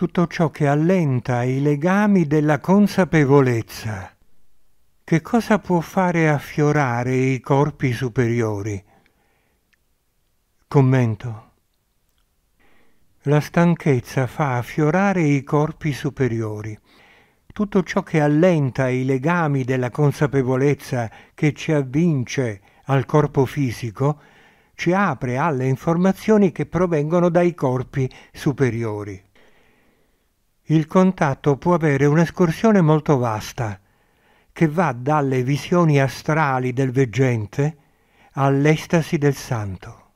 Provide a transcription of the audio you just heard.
tutto ciò che allenta i legami della consapevolezza. Che cosa può fare affiorare i corpi superiori? Commento. La stanchezza fa affiorare i corpi superiori. Tutto ciò che allenta i legami della consapevolezza che ci avvince al corpo fisico ci apre alle informazioni che provengono dai corpi superiori il contatto può avere un'escursione molto vasta, che va dalle visioni astrali del veggente all'estasi del santo.